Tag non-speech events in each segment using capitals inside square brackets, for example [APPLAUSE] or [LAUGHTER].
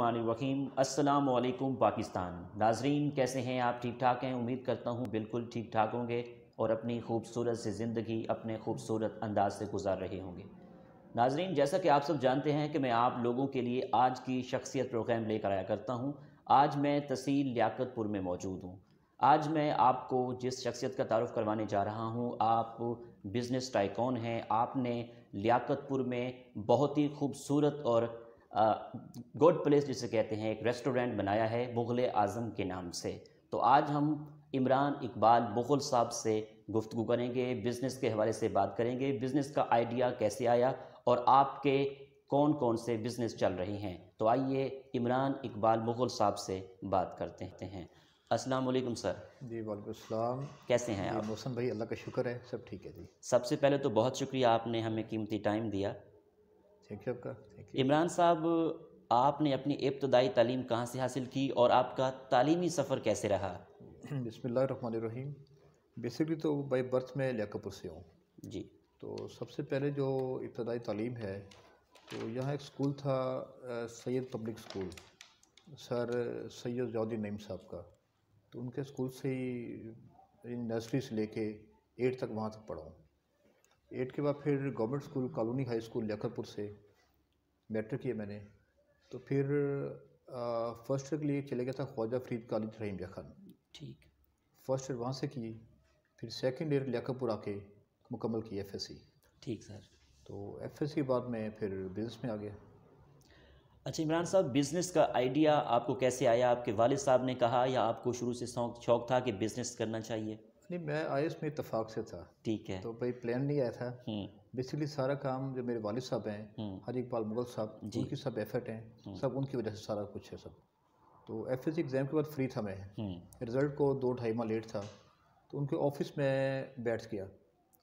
रहीम अस्सलाम पाकिस्तान नाजरीन कैसे हैं आप ठीक ठाक हैं उम्मीद करता हूँ बिल्कुल ठीक ठाक होंगे और अपनी खूबसूरत से ज़िंदगी अपने खूबसूरत अंदाज से गुजार रहे होंगे नाजरीन जैसा कि आप सब जानते हैं कि मैं आप लोगों के लिए आज की शख्सियत प्रोग्राम लेकर आया करता हूँ आज मैं तहसील लियाकतपुर में मौजूद हूँ आज मैं आपको जिस शख्सियत का तारफ़ करवाने जा रहा हूँ आप बिज़नेस टाइकॉन हैं आपने लियाकतपुर में बहुत ही खूबसूरत और गोड प्लेस जिसे कहते हैं एक रेस्टोरेंट बनाया है मुग़ल आज़म के नाम से तो आज हम इमरान इकबाल बुगल साहब से गुफ्तु करेंगे बिज़नेस के हवाले से बात करेंगे बिज़नेस का आइडिया कैसे आया और आपके कौन कौन से बिज़नेस चल रहे हैं तो आइए इमरान इकबाल मुग़ल साहब से बात करते हैं अस्सलाम वालेकुम सर जी वालेकुम कैसे हैं आप मौसम भाई अल्लाह का शुक्र है सब ठीक है जी सबसे पहले तो बहुत शुक्रिया आपने हमें कीमती टाइम दिया इमरान साहब आपने अपनी इब्तदाई तालीम कहाँ से हासिल की और आपका तालीमी सफ़र कैसे रहा [CLEARS THROAT] बसमीम बेसिकली तो बाई बर्थ में लियापुर से हूँ जी तो सबसे पहले जो इब्तदाई तालीम है तो यहाँ एक स्कूल था Syed public school sir Syed Jaudi Naeem Sahab का तो उनके स्कूल से ही नर्सरी से लेके एट तक वहाँ तक पढ़ाऊँ एट के बाद फिर government school colony high school Lakhanpur से मैट्रिक किया मैंने तो फिर फर्स्ट ईयर के लिए चले गया था ख्वाजा फरीद कॉलेज रहीम खान ठीक फर्स्ट ईयर वहाँ से की फिर सेकेंड ईयर लखनपुर आके मुकम्मल की एफ ठीक सर तो एफ के बाद मैं फिर बिज़नेस में आ गया अच्छा इमरान साहब बिज़नेस का आइडिया आपको कैसे आया आपके वालिद साहब ने कहा या आपको शुरू से शौक शौक था कि बिज़नेस करना चाहिए नहीं मैं आया में इतफाक़ से था ठीक है तो भाई प्लान नहीं आया था बेसिकली हम्म। सारा काम जो मेरे वालिद साहब हैं हम्म। हर इकबाल मुगल साहब उनकी सब एफर्ट हैं हम्म। सब उनकी वजह से सारा कुछ है सब तो एफ एस एग्ज़ाम के बाद फ्री था मैं रिज़ल्ट को दो ढाई माह लेट था तो उनके ऑफिस में बैठ गया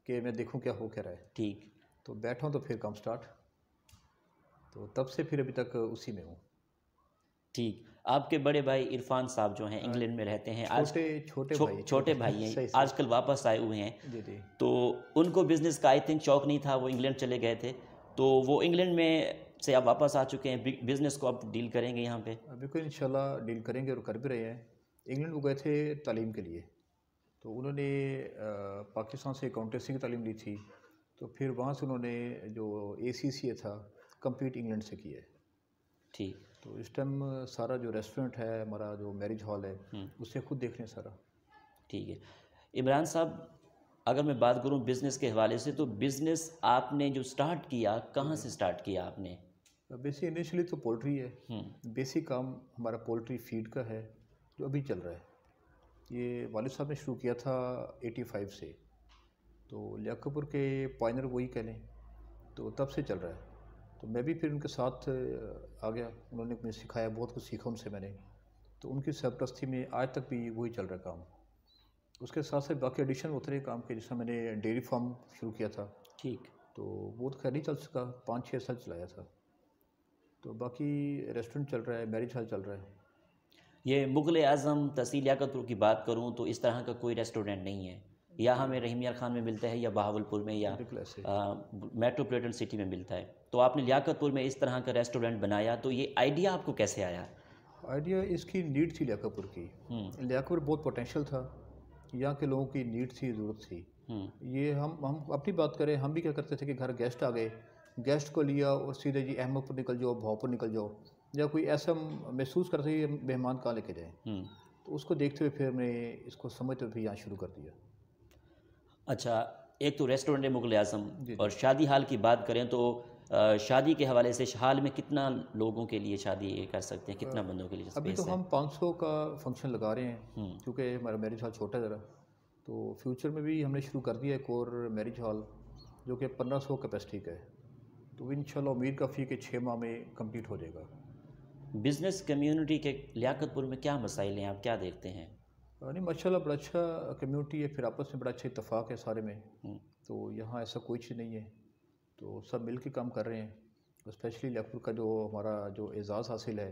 कि मैं देखूँ क्या हो क्या रहा है ठीक तो बैठा तो फिर काम स्टार्ट तो तब से फिर अभी तक उसी में हूँ ठीक आपके बड़े भाई इरफान साहब जो हैं हाँ, इंग्लैंड में रहते हैं आज छोटे भाई, छोटे भाई हैं आजकल वापस आए हुए हैं तो उनको बिज़नेस का आई थिंक शौक नहीं था वो इंग्लैंड चले गए थे तो वो इंग्लैंड में से आप वापस आ चुके हैं बिज़नेस को आप डील करेंगे यहाँ पे बिल्कुल इन डील करेंगे और कर भी रहे हैं इंग्लैंड को गए थे तालीम के लिए तो उन्होंने पाकिस्तान से अकाउंटेंसी की तालीम ली थी तो फिर वहाँ से उन्होंने जो ए था कम्पीट इंग्लैंड से किया है ठीक तो इस टाइम सारा जो रेस्टोरेंट है हमारा जो मैरिज हॉल है हम्म। उससे खुद देख रहे हैं सारा ठीक है इमरान साहब अगर मैं बात करूं बिज़नेस के हवाले से तो बिज़नेस आपने जो स्टार्ट किया कहाँ से स्टार्ट किया आपने बेसिक इनिशियली तो पोल्ट्री है बेसिक हम्म। काम हमारा पोल्ट्री फीड का है जो अभी चल रहा है ये वालिद साहब ने शुरू किया था 85 से तो लियाकपुर के पाइनर वही कह लें तो तब से चल रहा है तो मैं भी फिर उनके साथ आ गया उन्होंने मुझे सिखाया बहुत कुछ सीखा उनसे मैंने तो उनकी सरप्रस्ती में आज तक भी वही चल रहा काम उसके साथ साथ बाकी एडिशन उतरे काम के जैसा मैंने डेयरी फार्म शुरू किया था ठीक तो वो तो खैर नहीं चल सका पाँच छः साल चलाया था तो बाकी रेस्टोरेंट चल रहा है मैरिज हॉल चल रहा है ये मुग़ल आज़म तहसील याकतपुर की बात करूँ तो इस तरह का कोई रेस्टोरेंट नहीं है या हमें रहीमिया खान में मिलता है या बहावलपुर में या मेट्रोपोलिटन सिटी में मिलता है तो आपने लियाकतपुर में इस तरह का रेस्टोरेंट बनाया तो ये आइडिया आपको कैसे आया आइडिया इसकी नीड थी लियाकतपुर की हम्म। लियाकतपुर बहुत पोटेंशियल था यहाँ के लोगों की नीड थी ज़रूरत थी हम्म। ये हम हम अपनी बात करें हम भी क्या करते थे कि घर गेस्ट आ गए गेस्ट को लिया और सीधे जी अहमदपुर निकल जाओ भावपुर निकल जाओ या कोई ऐसा महसूस करते कि मेहमान कहाँ लेके जाएँ हम्म। तो उसको देखते हुए फिर हमने इसको समझते हुए फिर यहाँ शुरू कर दिया अच्छा एक तो रेस्टोरेंट है मुगल आजम और शादी हाल की बात करें तो शादी के हवाले से हाल में कितना लोगों के लिए शादी कर सकते हैं कितना बंदों के लिए अभी तो हम 500 का फंक्शन लगा रहे हैं हम्म। क्योंकि हमारा मैरिज हॉल छोटा ज़रा तो फ्यूचर में भी हमने शुरू कर दिया एक और मैरिज हॉल जो कि पंद्रह सौ कैपेसिटी का है तो इन उम्मीद काफ़ी के छः माह में कम्प्लीट हो जाएगा बिज़नेस कम्यूनिटी के लियाकतपुर में क्या मसाइल हैं आप क्या देखते हैं नहीं माशा बड़ा अच्छा कम्यूनिटी है फिर आपस में बड़ा अच्छा इतफाक़ है सारे में हम्म। तो यहाँ ऐसा कोई चीज़ नहीं है तो सब मिल के काम कर रहे हैं स्पेशली लखपुर का जो हमारा जो एजाज़ हासिल है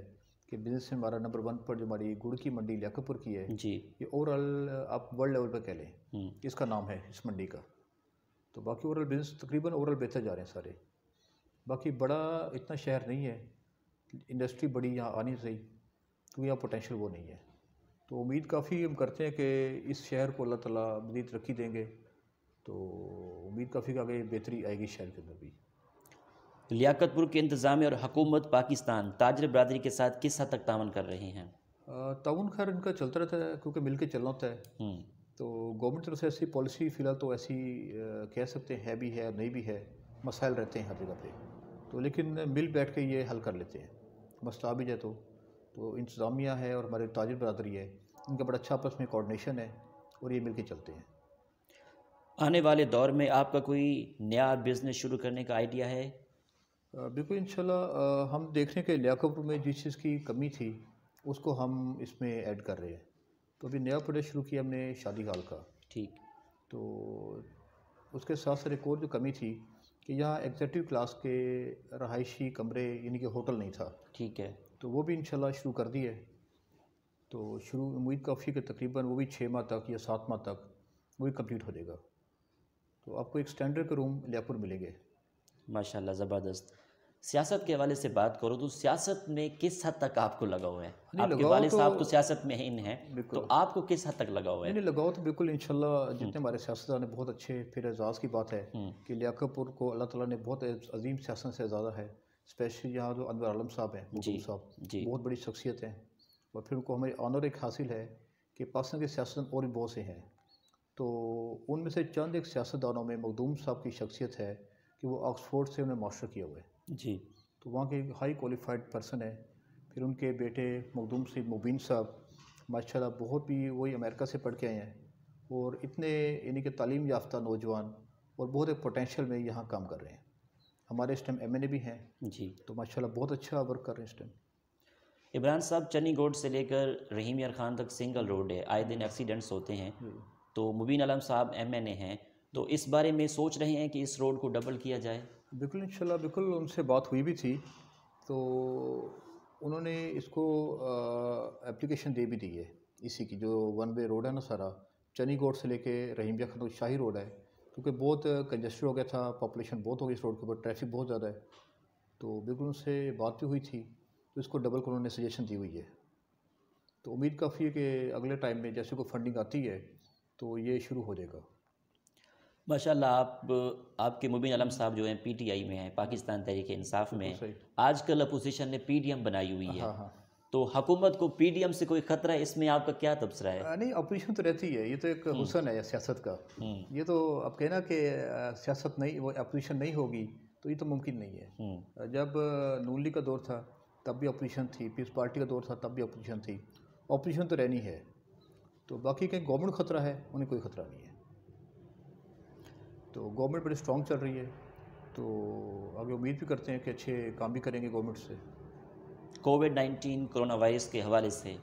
कि बिज़नेस में हमारा नंबर वन पर जो हमारी गुड़ की मंडी लखपुर की है जी ये ओवरऑल आप वर्ल्ड लेवल पर कह लें हम्म। इसका नाम है इस मंडी का तो बाकी ओवरऑल बिज़नेस तकरीबन ओवरऑल बेहतर जा रहे हैं सारे बाकी बड़ा इतना शहर नहीं है इंडस्ट्री बड़ी यहाँ आनी चाहिए क्योंकि तो यहाँ पोटेंशल वो नहीं है तो उम्मीद काफ़ी हम करते हैं कि इस शहर को अल्लाह तला मजीद तरक्की देंगे तो उम्मीद काफ़ी आगे बेहतरी आएगी शहर के अंदर भी लियाकतपुर के इंतज़ाम और हकूमत पाकिस्तान ताजर बरदरी के साथ किस हद तक तावन कर रहे हैं तान खैर इनका चलता रहता है क्योंकि मिल के चलना होता है हम्म। तो गवर्नमेंट तरफ से ऐसी पॉलिसी फ़िलहाल तो ऐसी कह सकते हैं है भी है नहीं भी है मसाइल रहते हैं हर जगह पे तो लेकिन मिल बैठ के ये हल कर लेते हैं मसला भी तो जाए तो तो इंतज़ामिया है और हमारे ताजर बरदरी है इनका बड़ा अच्छा आपस में कोऑर्डिनेशन है और ये मिल के चलते हैं आने वाले दौर में आपका कोई नया बिज़नेस शुरू करने का आइडिया है बिल्कुल इंशाल्लाह हम देख रहे हैं कि लियाकतपुर में जिस चीज़ की कमी थी उसको हम इसमें ऐड कर रहे हैं तो अभी नया प्रोडक्ट शुरू किया हमने शादी हाल का ठीक तो उसके साथ साथ एक और जो कमी थी कि यहाँ एग्जेक्टिव क्लास के रहायशी कमरे यानी कि होटल नहीं था ठीक है तो वो भी इंशाल्लाह शुरू कर दिए तो शुरू उम्मीद काफ़ी के तकरीबन वो भी छः माह तक या सात माह तक वो भी कम्प्लीट हो जाएगा तो आपको एक स्टैंडर्ड के रूम लियापुर मिलेंगे माशाल्लाह ज़बरदस्त सियासत के हवाले से बात करो तो सियासत में किस हद तक आपको लगा हुआ है आपके वाले तो, साहब तो सियासत में इन हैं तो आपको किस हद तक लगा हुआ है नहीं लगाओ तो बिल्कुल इंशाल्लाह जितने हम्म। हमारे सियासतदान ने बहुत अच्छे फिर एजाज़ की बात है हम्म। कि लियाकतपुर को अल्लाह ताला ने बहुत अजीम सियासत से ज़्यादा है स्पेशली यहाँ जो अनवर आलम साहब हैं जी साहब जी बहुत बड़ी शख्सियत हैं और फिर उनको हमें ऑनर एक हासिल है कि पाकिस्तान के सियासत और भी बहुत से हैं तो उनमें से चंद एक सियासतदानों में मखदूम साहब की शख्सियत है कि वो ऑक्सफोर्ड से उन्हें मास्टर किए हुआ है जी तो वहाँ के एक हाई क्वालिफाइड पर्सन है फिर उनके बेटे मखदूम से मुबीन साहब माशाल्लाह बहुत भी वही अमेरिका से पढ़ के आए हैं और इतने यानी कि तालीम याफ्ता नौजवान और बहुत एक पोटेंशल में यहाँ काम कर रहे हैं हमारे इस टाइम एम एन ए भी हैं जी तो माशाल्लाह बहुत अच्छा वर्क कर रहे हैं इस टाइम इमरान साहब चनी गोड से लेकर रहीम यार खान तक सिंगल रोड है आए दिन एक्सीडेंट्स होते हैं हम्म। तो मुबीन आलम साहब एम एन ए हैं तो इस बारे में सोच रहे हैं कि इस रोड को डबल किया जाए बिल्कुल इंशाल्लाह बिल्कुल उनसे बात हुई भी थी तो उन्होंने इसको एप्लीकेशन दे भी दी है इसी की जो वन वे रोड है ना सारा चनी गोड से लेके रहीम जखन शाही रोड है क्योंकि बहुत कंजस्टेड हो गया था पॉपुलेशन बहुत हो गई इस रोड के ऊपर ट्रैफिक बहुत ज़्यादा है तो बिल्कुल उनसे बात भी हुई थी तो इसको डबल को उन्होंने सजेशन दी हुई है तो उम्मीद काफ़ी है कि अगले टाइम में जैसे कोई फंडिंग आती है तो ये शुरू हो जाएगा माशाल्लाह आप आपके मुबीन आलम साहब जो हैं पीटीआई में हैं पाकिस्तान तहरीक इंसाफ में आजकल अपोजिशन ने पीडीएम बनाई हुई है हाँ, हाँ। तो हकूमत तो पी को पीडीएम से कोई खतरा है इसमें आपका क्या तबसरा है नहीं अपोजिशन तो रहती है ये तो एक हम्म। हुसन है सियासत का हम्म। ये तो आप कहना कि सियासत नहीं वो अपोजिशन नहीं होगी तो ये तो मुमकिन नहीं है हम्म। जब नून लीग का दौर था तब भी अपोजिशन थी पीपल्स पार्टी का दौर था तब भी अपोजिशन थी अपोजिशन तो रहनी है तो बाकी कहीं गवर्नमेंट खतरा है उन्हें कोई खतरा नहीं है तो गवर्नमेंट बड़ी स्ट्रॉन्ग चल रही है तो आगे उम्मीद भी करते हैं कि अच्छे काम भी करेंगे गवर्नमेंट से कोविड नाइन्टीन कोरोना वायरस के हवाले से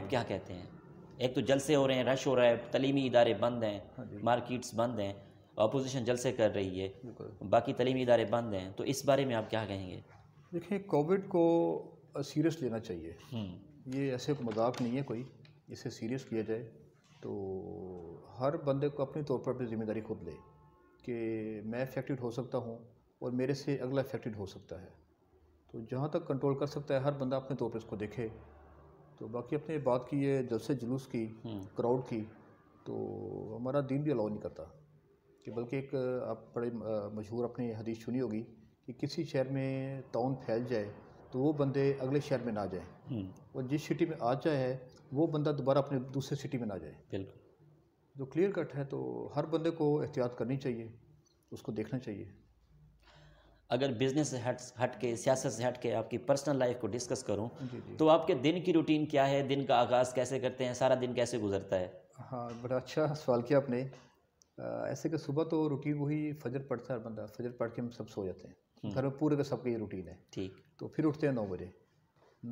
आप क्या कहते हैं एक तो जलसे हो रहे हैं रश हो रहा है तलीमी इदारे बंद हैं मार्किट्स हाँ मार्केट्स बंद हैं अपोजिशन जलसे कर रही है बाकी तलीमी इदारे बंद हैं तो इस बारे में आप क्या कहेंगे देखिए कोविड को सीरियस लेना चाहिए हम्म। ये ऐसे मजाक नहीं है कोई इसे सीरियस लिया जाए तो हर बंदे को अपने तौर पर अपनी ज़िम्मेदारी खुद ले कि मैं अफेक्टेड हो सकता हूँ और मेरे से अगला अफेक्टेड हो सकता है तो जहाँ तक कंट्रोल कर सकता है हर बंदा अपने तौर पर इसको देखे तो बाकी अपने बात की है जलसे जुलूस की क्राउड हम्म। की तो हमारा दिन भी अलाउ नहीं करता कि बल्कि एक आप बड़े मशहूर अपनी हदीस सुनी होगी कि किसी शहर में ताउन फैल जाए तो वो बंदे अगले शहर में ना जाए हम्म। और जिस सिटी में आ जाए वो बंदा दोबारा अपने दूसरे सिटी में ना जाए बिल्कुल जो क्लियर कट है तो हर बंदे को एहतियात करनी चाहिए उसको देखना चाहिए अगर बिज़नेस से हट हट के सियासत से हट के आपकी पर्सनल लाइफ को डिस्कस करूं जी जी। तो आपके दिन की रूटीन क्या है दिन का आगाज़ कैसे करते हैं सारा दिन कैसे गुजरता है हाँ बड़ा अच्छा सवाल किया आपने ऐसे कि सुबह तो रूटीन वही फजर पड़ता है हर बंदा फजर पढ़ के हम सब सो जाते हैं हम्म। घर में पूरे का सबका ये रूटीन है ठीक तो फिर उठते हैं नौ बजे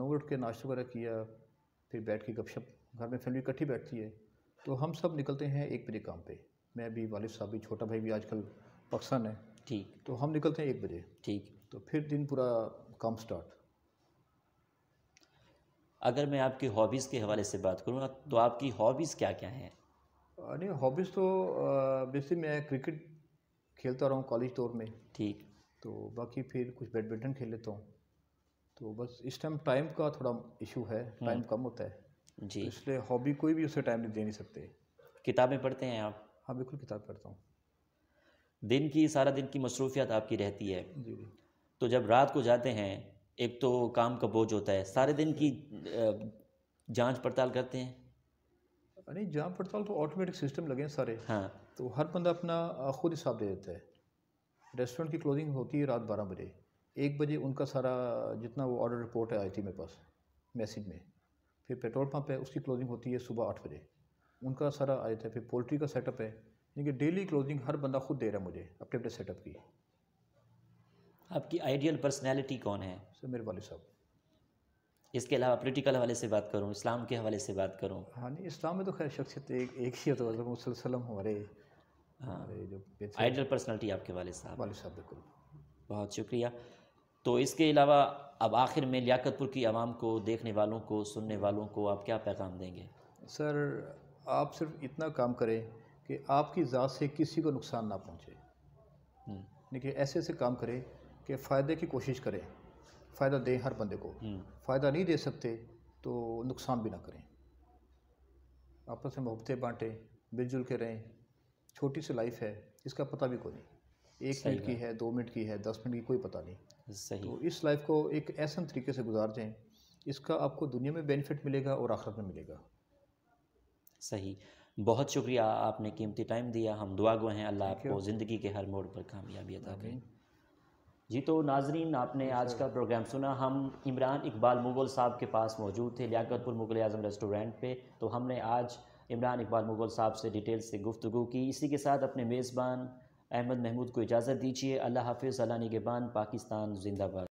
नौ बजे उठ के नाश्ता वगैरह किया फिर बैठ के गपशप घर में फैमिली इकट्ठी बैठती है तो हम सब निकलते हैं एक बजे काम पे मैं भी वालिद साहब भी छोटा भाई भी आजकल पाकिस्तान है ठीक तो हम निकलते हैं एक बजे ठीक तो फिर दिन पूरा काम स्टार्ट अगर मैं आपकी हॉबीज़ के हवाले से बात करूँ तो आपकी हॉबीज़ क्या क्या हैं नहीं हॉबीज़ तो बेसिक मैं क्रिकेट खेलता रहा हूँ कॉलेज दौर में ठीक तो बाकी फिर कुछ बैडमिंटन खेल लेता हूँ तो बस इस टाइम टाइम का थोड़ा इशू है टाइम हम्म। कम होता है जी तो इसलिए हॉबी कोई भी उसे टाइम दे नहीं सकते किताबें पढ़ते हैं आप हाँ बिल्कुल किताब पढ़ता हूँ दिन की सारा दिन की मसरूफियात आपकी रहती है जी तो जब रात को जाते हैं एक तो काम का बोझ होता है सारे दिन की जांच पड़ताल करते हैं अरे जांच पड़ताल तो ऑटोमेटिक सिस्टम लगे हैं सारे हाँ तो हर बंदा अपना खुद हिसाब दे देता है रेस्टोरेंट की क्लोजिंग होती है रात बारह बजे एक बजे उनका सारा जितना वो ऑर्डर रिपोर्ट है आई थी मेरे पास मैसेज में फिर पेट्रोल पंप है उसकी क्लोजिंग होती है सुबह आठ बजे उनका सारा आया था फिर पोल्ट्री का सेटअप है यानी कि डेली क्लोजिंग हर बंदा खुद दे रहा है मुझे अपने अपने सेटअप की आपकी आइडियल पर्सनैलिटी कौन है सर मेरे वाले साहब इसके अलावा पोलिटिकल हवाले से बात करूँ इस्लाम के हवाले से बात करूँ हाँ नहीं इस्लाम में तो खैर शख्सियत एक एक ही तो वसलम मतलब हमारे हाँ आइडियल पर्सनैलिटी आपके वाले साहब वाले साहब बिल्कुल बहुत शुक्रिया तो इसके अलावा अब आखिर में लियाकतपुर की आवाम को देखने वालों को सुनने वालों को आप क्या पैगाम देंगे सर आप सिर्फ इतना काम करें कि आपकी ज़ात से किसी को नुकसान ना पहुँचे हम्म। देखिए ऐसे ऐसे काम करें कि फ़ायदे की कोशिश करें फ़ायदा दें हर बंदे को हम्म। फ़ायदा नहीं दे सकते तो नुकसान भी ना करें आपस में मोहब्बतें बाँटें मिलजुल के रहें छोटी सी लाइफ है इसका पता भी कोई नहीं एक मिनट की है दो मिनट की है दस मिनट की कोई पता नहीं सही तो इस लाइफ को एक ऐसा तरीके से गुजार जाएं इसका आपको दुनिया में बेनिफिट मिलेगा और आखिरत में मिलेगा सही बहुत शुक्रिया आपने कीमती टाइम दिया हम दुआ गो हैं अल्लाह आपको ज़िंदगी के हर मोड़ पर कामयाबी अदा करें जी तो नाजरीन आपने आज का प्रोग्राम सुना हम इमरान इकबाल मुगल साहब के पास मौजूद थे लियाकतपुर मुगल आजम रेस्टोरेंट पे तो हमने आज इमरान इकबाल मुगल साहब से डिटेल से गुफ्तु की इसी के साथ अपने मेज़बान अहमद महमूद को इजाज़त दीजिए अल्लाह हाफिज़ अला निगबान पाकिस्तान जिंदाबाद